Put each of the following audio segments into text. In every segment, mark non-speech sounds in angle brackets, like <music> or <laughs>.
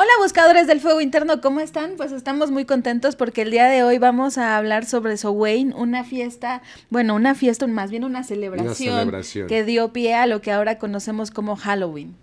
Hola buscadores del fuego interno, ¿cómo están? Pues estamos muy contentos porque el día de hoy vamos a hablar sobre wayne una fiesta, bueno, una fiesta, más bien una celebración que dio pie a lo que ahora conocemos como Halloween.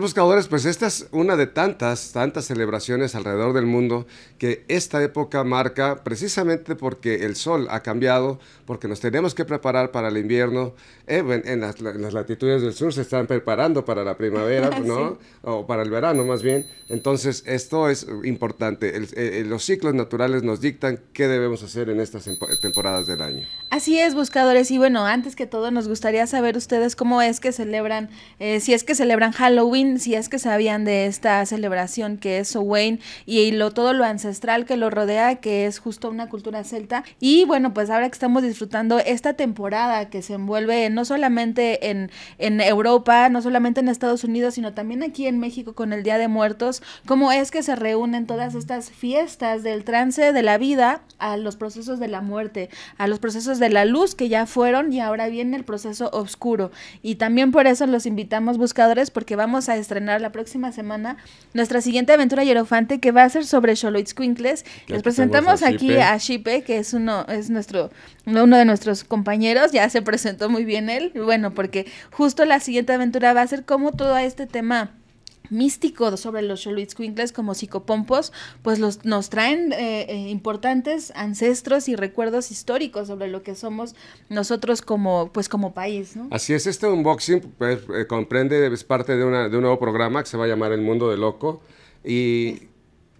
buscadores, pues esta es una de tantas, tantas celebraciones alrededor del mundo que esta época marca precisamente porque el sol ha cambiado, porque nos tenemos que preparar para el invierno. Eh, en, las, latitudes del sur se están preparando para la primavera, <laughs> ¿no? O para el verano más bien. Entonces, esto es importante. Eh, eh, los ciclos naturales nos dictan qué debemos hacer en estas temporadas del año. Así es, buscadores. Y bueno, antes que todo, nos gustaría saber ustedes cómo es que celebran, si es que celebran Halloween si es que sabían de esta celebración que es Owain y, lo, todo lo ancestral que lo rodea, que es justo una cultura celta. Y bueno, pues ahora que estamos disfrutando esta temporada que se envuelve no solamente en, en Europa, no solamente en Estados Unidos, sino también aquí en México con el Día de Muertos, cómo es que se reúnen todas estas fiestas del trance de la vida a los procesos de la muerte, a los procesos de la luz que ya fueron y ahora viene el proceso oscuro. Y también por eso los invitamos buscadores porque vamos a estrenar la próxima semana nuestra siguiente aventura hierofante que va a ser sobre Quinkles. Les presentamos aquí a Shipe, que es uno es nuestro uno de nuestros compañeros, ya se presentó muy bien él. Bueno, porque justo la siguiente aventura va a ser como todo este tema místico sobre los Xoloitzcuintles como psicopompos, pues los, nos traen eh, eh, importantes ancestros y recuerdos históricos sobre lo que somos nosotros como, pues, como país. Así es, este unboxing pues, eh, comprende, es parte de, de un nuevo programa que se va a llamar El Mundo de Loco. Y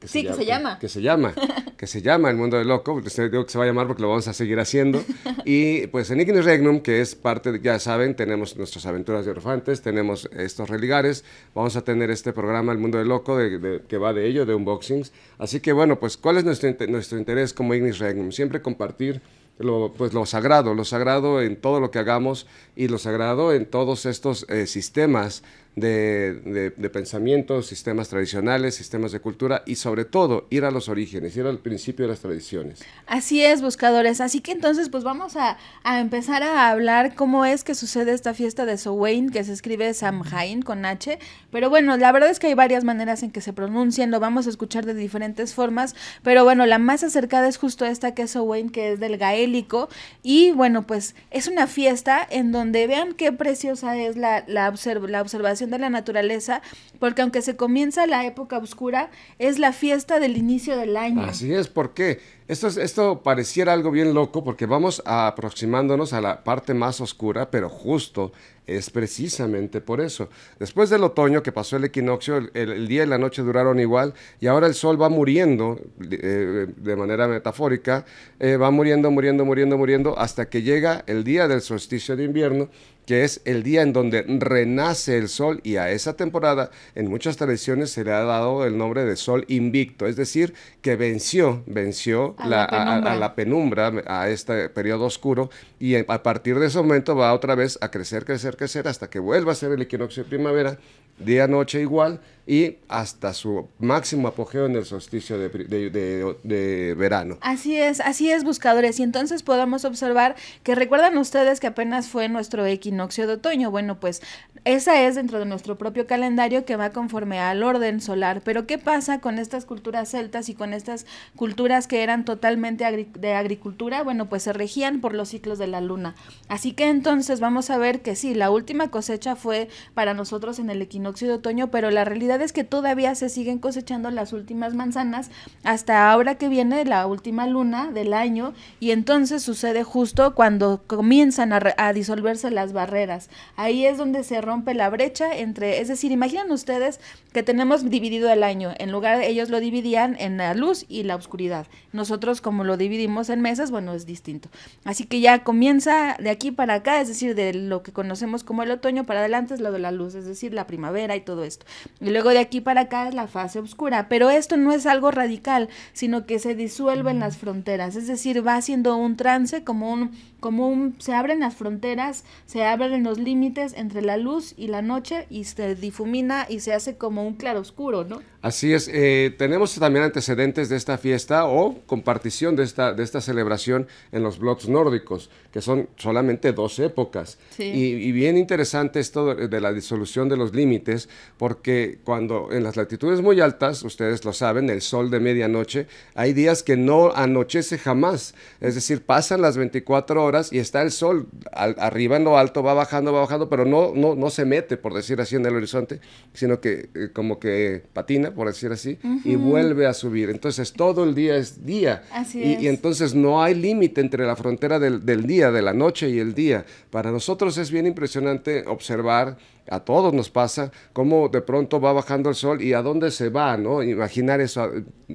sí, se que, se llama. Que, se llama. <laughs> Que se llama El Mundo de Loco. digo que se va a llamar porque lo vamos a seguir haciendo. <laughs> Y pues en Ignis Regnum, que es parte, ya saben, tenemos nuestras aventuras de orfantes, tenemos estos religares. Vamos a tener este programa El Mundo de Loco, de, que va de ello, de unboxings. Así que bueno, pues ¿cuál es nuestro, nuestro interés como Ignis Regnum? Siempre compartir lo, pues lo sagrado, lo sagrado en todo lo que hagamos y lo sagrado en todos estos eh, sistemas de, pensamientos, sistemas tradicionales, sistemas de cultura y sobre todo ir a los orígenes, ir al principio de las tradiciones. Así es, buscadores. Así que entonces pues vamos a, empezar a hablar cómo es que sucede esta fiesta de Sowain que se escribe Samhain con H. Pero bueno, la verdad es que hay varias maneras en que se pronuncian, lo vamos a escuchar de diferentes formas, pero bueno, la más acercada es justo esta que es Sowain, que es del gaélico. Y bueno, pues es una fiesta en donde vean qué preciosa es la, la observación de la naturaleza, porque aunque se comienza la época oscura, es la fiesta del inicio del año. Así es, ¿por qué? Esto, pareciera algo bien loco porque vamos aproximándonos a la parte más oscura, pero justo es precisamente por eso. Después del otoño que pasó el equinoccio, el, día y la noche duraron igual y ahora el sol va muriendo de eh, manera metafórica, eh, va muriendo, muriendo, muriendo, muriendo hasta que llega el día del solsticio de invierno, que es el día en donde renace el sol y a esa temporada en muchas tradiciones se le ha dado el nombre de sol invicto, es decir, que venció, venció a, la, penumbra, a este periodo oscuro, y a partir de ese momento va otra vez a crecer, crecer, crecer, hasta que vuelva a ser el equinoccio de primavera, día-noche igual, y hasta su máximo apogeo en el solsticio de, verano. Así es, así es, buscadores. Y entonces podemos observar que recuerdan ustedes que apenas fue nuestro equinoccio de otoño. Bueno, pues esa es dentro de nuestro propio calendario que va conforme al orden solar. Pero ¿qué pasa con estas culturas celtas y con estas culturas que eran totalmente de agricultura? Bueno, pues se regían por los ciclos de la luna. Así que entonces vamos a ver que sí, la última cosecha fue para nosotros en el equinoccio de otoño, pero la realidad es que todavía se siguen cosechando las últimas manzanas hasta ahora que viene la última luna del año y entonces sucede justo cuando comienzan a, a disolverse las barreras. Ahí es donde se rompe la brecha entre, es decir, imaginen ustedes que tenemos dividido el año, en lugar de ellos lo dividían en la luz y la oscuridad. Nosotros como lo dividimos en meses, bueno, es distinto. Así que ya comienza de aquí para acá, es decir, de lo que conocemos como el otoño para adelante es lo de la luz, es decir, la primavera y todo esto. Y luego de aquí para acá es la fase oscura, pero esto no es algo radical, sino que se disuelve en las fronteras, es decir, va siendo un trance como un como se abren las fronteras, se abren los límites entre la luz y la noche y se difumina y se hace como un claroscuro, ¿no? Así es, eh, tenemos también antecedentes de esta fiesta o compartición de esta, de esta celebración en los blogs nórdicos, que son solamente dos épocas. Y, bien interesante esto de la disolución de los límites, porque cuando en las latitudes muy altas, ustedes lo saben, el sol de medianoche, hay días que no anochece jamás, es decir, pasan las 24 horas y está el sol arriba en lo alto, va bajando, va bajando, pero no, no, no se mete, por decir así, en el horizonte, sino que eh, como que patina, por decir así, y vuelve a subir. Entonces todo el día es día. Así y, es. y entonces no hay límite entre la frontera del, del día, de la noche y el día. Para nosotros es bien impresionante observar a todos nos pasa, cómo de pronto va bajando el sol y a dónde se va, ¿no? Imaginar eso, ah,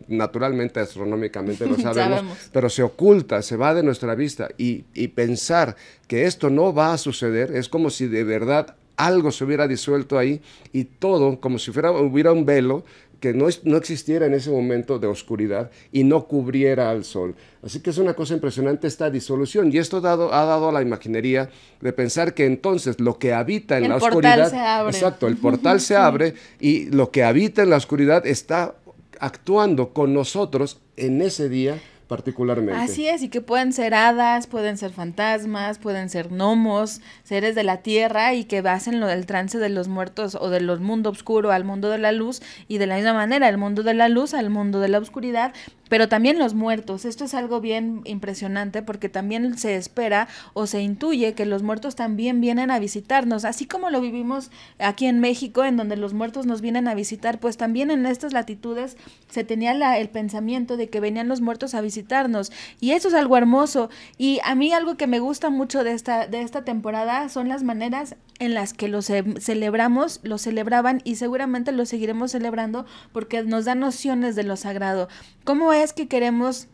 naturalmente, astronómicamente lo <laughs> sabemos, pero se oculta, se va de nuestra vista y, pensar que esto no va a suceder es como si de verdad algo se hubiera disuelto ahí y todo, como si fuera, hubiera un velo que no, existiera en ese momento de oscuridad y no cubriera al sol. Así que es una cosa impresionante esta disolución y esto dado, ha dado a la imaginería de pensar que entonces lo que habita en la oscuridad... El portal se abre. Exacto, el portal se abre y lo que habita en la oscuridad está actuando con nosotros en ese día particularmente. Así es, y que pueden ser hadas, pueden ser fantasmas, pueden ser gnomos, seres de la tierra y que hacen lo del trance de los muertos o del mundo oscuro al mundo de la luz y de la misma manera el mundo de la luz al mundo de la oscuridad pero también los muertos. Esto es algo bien impresionante porque también se espera o se intuye que los muertos también vienen a visitarnos, así como lo vivimos aquí en México, en donde los muertos nos vienen a visitar, pues también en estas latitudes se tenía el pensamiento de que venían los muertos a visitarnos y eso es algo hermoso y a mí algo que me gusta mucho de esta, de esta temporada son las maneras en las que los celebramos, lo celebraban y seguramente lo seguiremos celebrando porque nos da nociones de lo sagrado. ¿Cómo es que queremos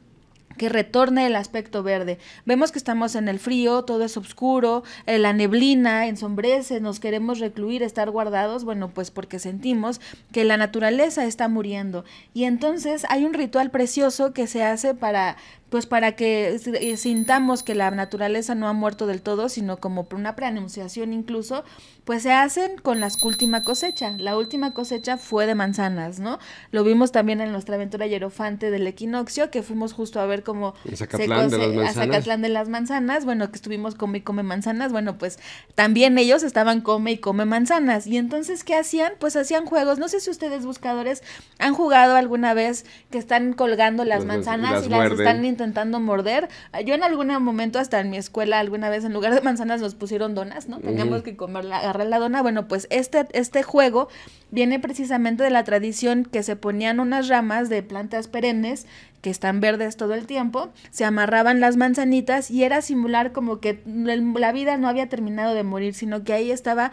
que retorne el aspecto verde. Vemos que estamos en el frío, todo es oscuro, eh, la neblina ensombrece, nos queremos recluir, estar guardados, bueno, pues porque sentimos que la naturaleza está muriendo. Y entonces hay un ritual precioso que se hace para pues para que eh, sintamos que la naturaleza no ha muerto del todo, sino como por una preanunciación incluso, pues se hacen con la última cosecha. La última cosecha fue de manzanas, ¿no? Lo vimos también en nuestra aventura hierofante del equinoccio, que fuimos justo a ver como se de, a Zacatlán de las manzanas, bueno, que estuvimos come y come manzanas, bueno, pues también ellos estaban come y come manzanas. Y entonces, ¿qué hacían? Pues hacían juegos. No sé si ustedes buscadores han jugado alguna vez que están colgando las, manzanas y las están intentando morder. Yo en algún momento, hasta en mi escuela, alguna vez en lugar de manzanas nos pusieron donas, ¿no? Teníamos que comer, la, agarrar la dona. Bueno, pues este, este juego viene precisamente de la tradición que se ponían unas ramas de plantas perennes que están verdes todo el tiempo, se amarraban las manzanitas y era simular como que la vida no había terminado de morir, sino que ahí estaba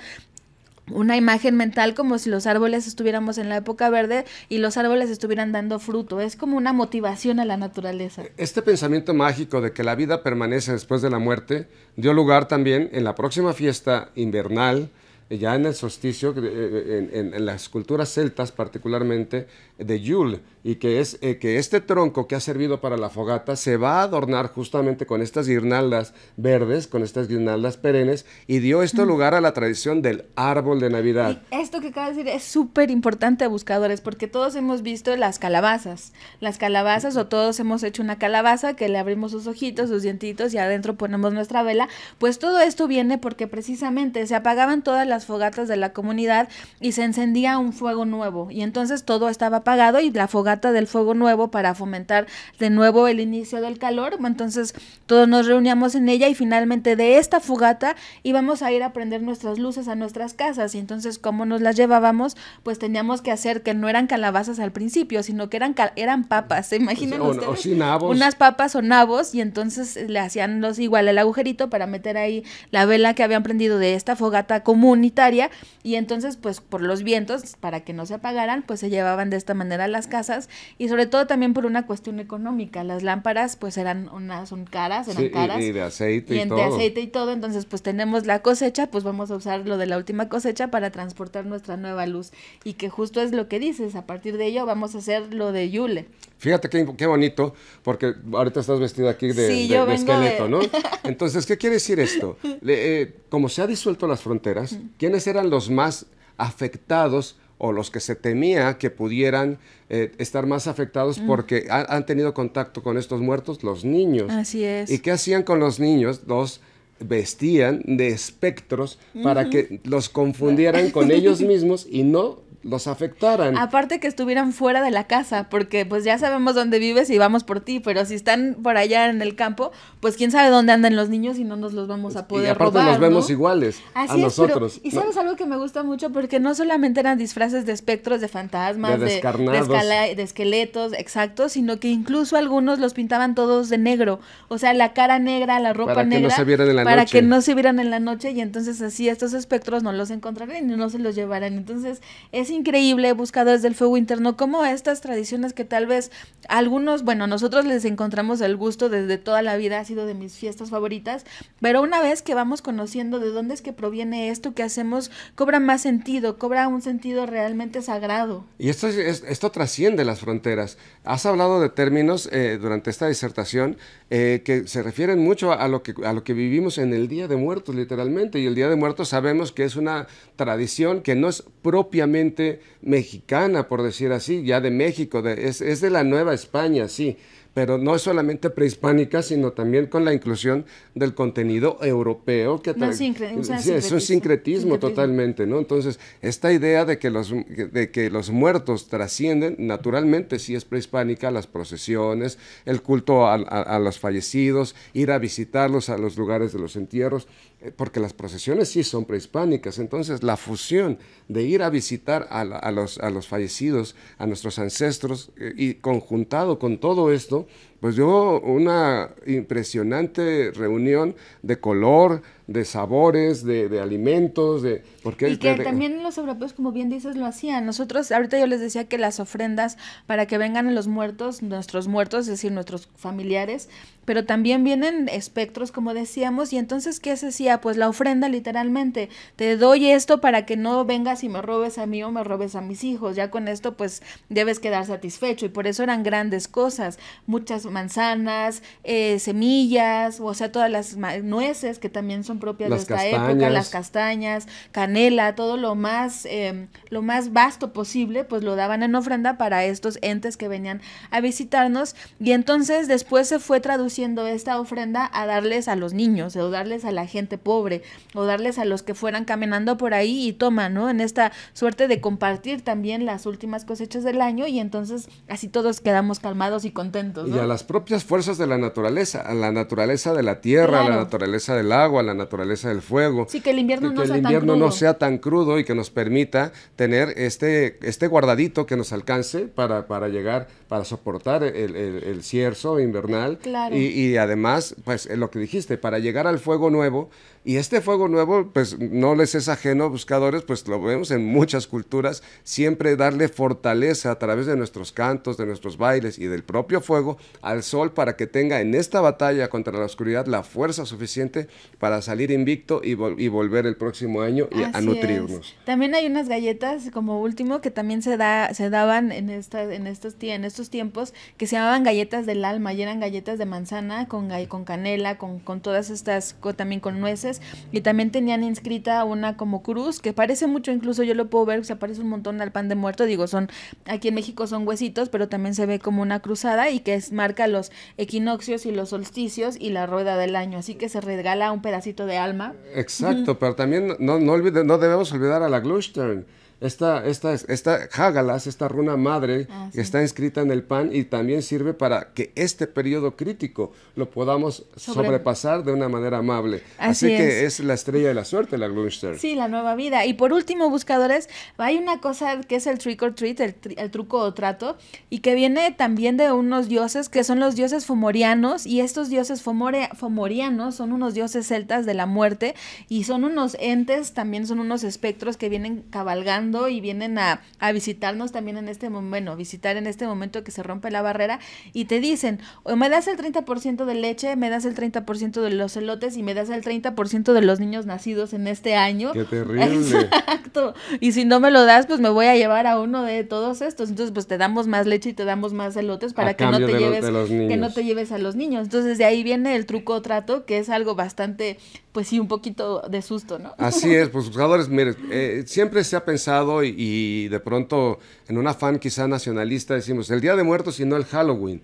una imagen mental como si los árboles estuviéramos en la época verde y los árboles estuvieran dando fruto. Es como una motivación a la naturaleza. Este pensamiento mágico de que la vida permanece después de la muerte dio lugar también en la próxima fiesta invernal, eh, ya en el solsticio, eh, eh, en, en las culturas celtas particularmente, de Yule y que, es, eh, que este tronco que ha servido para la fogata se va a adornar justamente con estas guirnaldas verdes, con estas guirnaldas perennes, y dio esto lugar a la tradición del árbol de Navidad. Y esto que acabas de decir es súper importante, buscadores, porque todos hemos visto las calabazas. Las calabazas, o todos hemos hecho una calabaza que le abrimos sus ojitos, sus dientitos, y adentro ponemos nuestra vela. Pues todo esto viene porque precisamente se apagaban todas las fogatas de la comunidad y se encendía un fuego nuevo. Y entonces todo estaba apagado y la fogata del fuego nuevo para fomentar de nuevo el inicio del calor. Entonces todos nos reuníamos en ella y finalmente de esta fogata íbamos a ir a prender nuestras luces a nuestras casas. Y entonces como nos las llevábamos, pues teníamos que hacer que no eran calabazas al principio, sino que eran, eran papas. ¿Se imaginan ustedes? Unas papas o nabos y entonces eh, le hacían los igual el agujerito para meter ahí la vela que habían prendido de esta fogata comunitaria y entonces pues por los vientos para que no se apagaran pues se llevaban de esta manera a las casas y sobre todo también por una cuestión económica. Las lámparas pues eran unas son caras, eran caras. Y, de aceite y, y todo. aceite y todo, entonces pues tenemos la cosecha, pues vamos a usar lo de la última cosecha para transportar nuestra nueva luz y que justo es lo que dices, a partir de ello vamos a hacer lo de Yule. Fíjate qué, bonito, porque ahorita estás vestida aquí de, esqueleto, ¿no? <laughs> Entonces, ¿qué quiere decir esto? Eh, como se han disuelto las fronteras, ¿quiénes eran los más afectados o los que se temía que pudieran eh, estar más afectados mm. porque han tenido contacto con estos muertos, los niños. Así es. ¿Y qué hacían con los niños? Los vestían de espectros para que los confundieran con ellos mismos y no los afectaran. Aparte que estuvieran fuera de la casa, porque pues ya sabemos dónde vives y vamos por ti, pero si están por allá en el campo, pues quién sabe dónde andan los niños y no nos los vamos a poder y aparte nos vemos iguales a nosotros. y sabes algo que me gusta mucho, porque no solamente eran disfraces de espectros, de fantasmas, de, de, de, esqueletos, exacto, sino que incluso algunos los pintaban todos de negro, o sea, la cara negra, la ropa negra. Para que no se vieran en la noche. que no se vieran en la noche y entonces así estos espectros no los encontrarían y no se los llevaran, Entonces, es increíble, buscadores del fuego interno, como estas tradiciones que tal vez algunos, bueno, nosotros les encontramos el gusto desde toda la vida, ha sido de mis fiestas favoritas, pero una vez que vamos conociendo de dónde es que proviene esto que hacemos, cobra más sentido, cobra un sentido realmente sagrado. Y esto, es, esto trasciende las fronteras. Has hablado de términos eh, durante esta disertación eh, que se refieren mucho a lo, que, a lo que vivimos en el Día de Muertos, literalmente, y el Día de Muertos sabemos que es una tradición que no es propiamente mexicana, por decir así, ya de México, es, de la Nueva España, sí, pero no es solamente prehispánica, sino también con la inclusión del contenido europeo, que es un sincretismo, totalmente, ¿no? Entonces, esta idea de que, los, de que los muertos trascienden, naturalmente sí es prehispánica, las procesiones, el culto a los fallecidos, ir a visitarlos a los lugares de los entierros, eh, porque las procesiones sí son prehispánicas, entonces la fusión de ir a visitar a, los, a los, fallecidos, a nuestros ancestros, eh, y conjuntado con todo esto, pues yo una impresionante reunión de color, de sabores, de, alimentos, de... Porque y que también los europeos, como bien dices, lo hacían. Nosotros, ahorita yo les decía que las ofrendas para que vengan los muertos, nuestros muertos, es decir, nuestros familiares, pero también vienen espectros, como decíamos, y entonces, ¿qué se hacía? Pues la ofrenda literalmente, te doy esto para que no vengas y me robes a mí o me robes a mis hijos, ya con esto pues debes quedar satisfecho, y por eso eran grandes cosas, muchas manzanas, eh, semillas, o sea, todas las nueces que también son propias de esta época, las castañas, canela, todo lo más, em, lo más vasto posible, pues lo daban en ofrenda para estos entes que venían a visitarnos. Y entonces después se fue traduciendo esta ofrenda a darles a los niños, o darles a la gente pobre, o darles a los que fueran caminando por ahí y toma, ¿no? En esta suerte de compartir también las últimas cosechas del año y entonces así todos quedamos calmados y contentos. ¿no? propias fuerzas de la naturaleza, a la naturaleza de la tierra, la naturaleza del agua, la naturaleza del fuego. Sí, que el invierno, no, sea invierno tan no, sea tan crudo y que nos permita tener este, este guardadito que nos alcance para, llegar, para soportar el, cierzo invernal. Claro. Y, y, además, pues lo que dijiste, para llegar al fuego nuevo y este fuego nuevo, pues no les es ajeno, buscadores, pues lo vemos en muchas culturas, siempre darle fortaleza a través de nuestros cantos, de nuestros bailes y del propio fuego al sol para que tenga en esta batalla contra la oscuridad la fuerza suficiente para salir invicto y, y volver el próximo año y a nutrirnos. También hay unas galletas como último que también se, da, se daban en, esta, en, estos, en estos tiempos que se llamaban galletas del alma y eran galletas de manzana con, con canela, con, con todas estas, también con nueces y también tenían inscrita una como cruz que parece mucho, incluso yo lo puedo ver, se parece un montón al pan de muerto, digo, son aquí en México son huesitos, pero también se ve como una cruzada y que es, marca los equinoccios y los solsticios y la rueda del año, así que se regala un pedacito de alma. Exacto, pero también no, no, no debemos olvidar a la Glustern esta, esta, esta Hágalas, esta runa madre, que ah, está inscrita en el pan y también sirve para que este periodo crítico lo podamos sobrepasar de una manera amable. Así, que es la estrella de la suerte, la Gloomster. Sí, la nueva vida. Y por último, buscadores, hay una cosa que es el trick or treat, el, truco o trato, y que viene también de unos dioses que son los dioses fomorianos, y estos dioses fomore fomorianos son unos dioses celtas de la muerte, y son unos entes, también son unos espectros que vienen cabalgando y vienen a, visitarnos también en este momento, bueno, visitar en este momento que se rompe la barrera y te dicen, me das el 30% de leche, me das el 30% de los elotes y me das el 30% de los niños nacidos en este año. Qué terrible. <laughs> Exacto. Y si no me lo das, pues me voy a llevar a uno de todos estos. Entonces, pues te damos más leche y te damos más elotes para que no te lleves que no te lleves a los niños. Entonces, de ahí viene el truco trato, que es algo bastante pues sí, un poquito de susto, ¿no? Así es, pues jugadores, mire, eh, siempre se ha pensado y, de pronto en un afán quizá nacionalista decimos el Día de Muertos y no el Halloween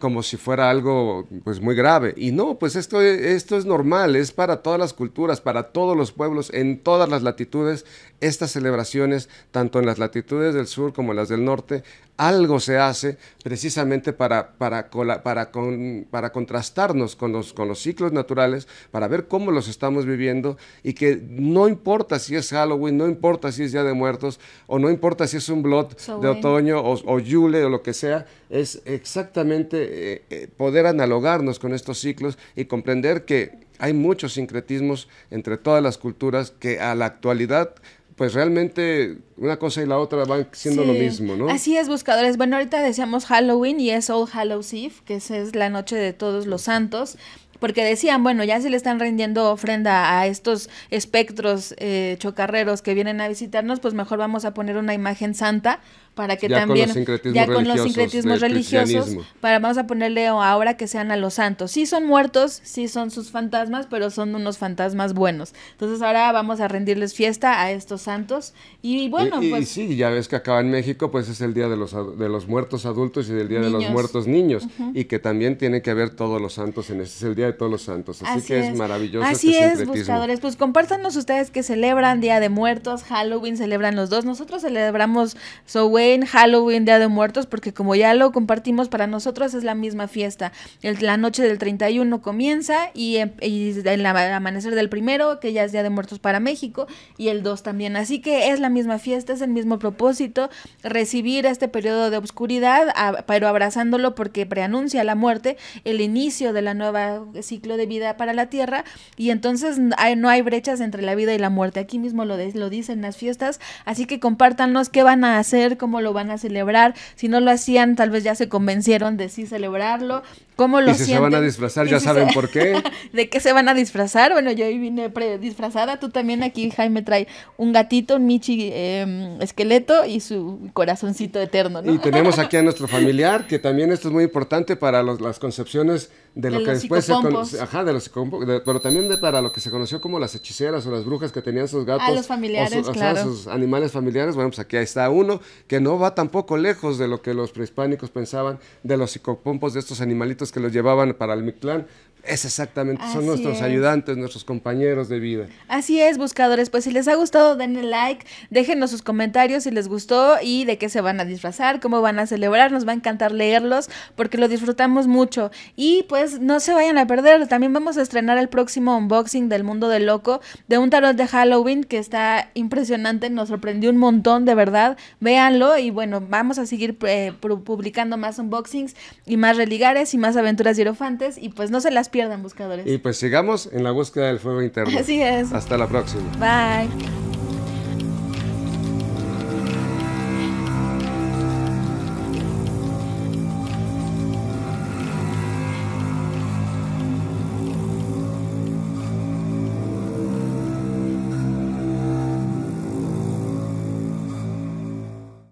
como si fuera algo pues muy grave y no pues esto e, esto es normal es para todas las culturas para todos los pueblos en todas las latitudes estas celebraciones tanto en las latitudes del sur como en las del norte algo se hace precisamente para, para, para, contrastarnos con los, con los ciclos naturales, para ver cómo los estamos viviendo y que no importa si es Halloween, no importa si es Día de Muertos o no importa si es un blot de otoño o, o yule o lo que sea, es exactamente eh, eh, poder analogarnos con estos ciclos y comprender que hay muchos sincretismos entre todas las culturas que a la actualidad pues realmente una cosa y la otra van siendo lo mismo, ¿no? Así es, buscadores. Bueno, ahorita decíamos Halloween y es Old Hallows Eve, que es la noche de todos los santos porque decían, bueno, ya se le están rindiendo ofrenda a estos espectros eh, chocarreros que vienen a visitarnos, pues mejor vamos a poner una imagen santa para que también ya con los sincretismos religiosos, para vamos a ponerle ahora que sean a los santos. Sí son muertos, sí son sus fantasmas, pero son unos fantasmas buenos. Entonces ahora vamos a rendirles fiesta a estos santos y bueno, pues sí, ya ves que acaba en México pues es el día de los de los muertos adultos y del día de los muertos niños y que también tiene que haber todos los santos en ese es el día de todos los santos, así, que es, maravilloso Así este es, buscadores, pues compártanos ustedes que celebran Día de Muertos, Halloween celebran los dos. Nosotros celebramos so Halloween, Halloween, Día de Muertos, porque como ya lo compartimos, para nosotros es la misma fiesta. la noche del 31 comienza y, em, el amanecer del primero, que ya es Día de Muertos para México, y el 2 también. Así que es la misma fiesta, es el mismo propósito, recibir este periodo de oscuridad, pero abrazándolo porque preanuncia la muerte, el inicio de la nueva ciclo de vida para la Tierra, y entonces no hay brechas entre la vida y la muerte. Aquí mismo lo, lo dicen las fiestas, así que compártanos qué van a hacer, cómo lo van a celebrar. Si no lo hacían, tal vez ya se convencieron de sí celebrarlo. ¿Cómo lo y si se van a disfrazar, ya saben por qué. <laughs> ¿De qué se van a disfrazar? Bueno, yo ahí vine disfrazada. Tú también aquí, Jaime, trae un gatito, un Michi em, esqueleto y su corazoncito eterno, ¿no? Y tenemos aquí a <laughs> nuestro familiar, que también esto es muy importante para las concepciones de lo que después se conoce, ajá, de los psicopompos, pero también de, para lo que se conoció como las hechiceras o las brujas que tenían sus gatos. A ah, los familiares, o sea, sus animales familiares, bueno, pues aquí está uno que no va tampoco lejos de lo que los prehispánicos pensaban de los psicopompos de estos animalitos que los llevaban para el Mictlán. Es exactamente, son nuestros ayudantes, nuestros compañeros de vida. Así es, buscadores. Pues si les ha gustado, denle like, déjenos sus comentarios si les gustó y de qué se van a disfrazar, cómo van a celebrar. Nos va a encantar leerlos porque lo disfrutamos mucho. Y pues no se vayan a perder. También vamos a estrenar el próximo unboxing del mundo del loco de un tarot de Halloween que está impresionante. Nos sorprendió un montón, de verdad. Véanlo y bueno, vamos a seguir eh, publicando más unboxings y más religares y más aventuras hierofantes. Y pues no se las pierdan, buscadores. Y pues sigamos en la búsqueda del fuego interno. Así es. Hasta la próxima. Bye.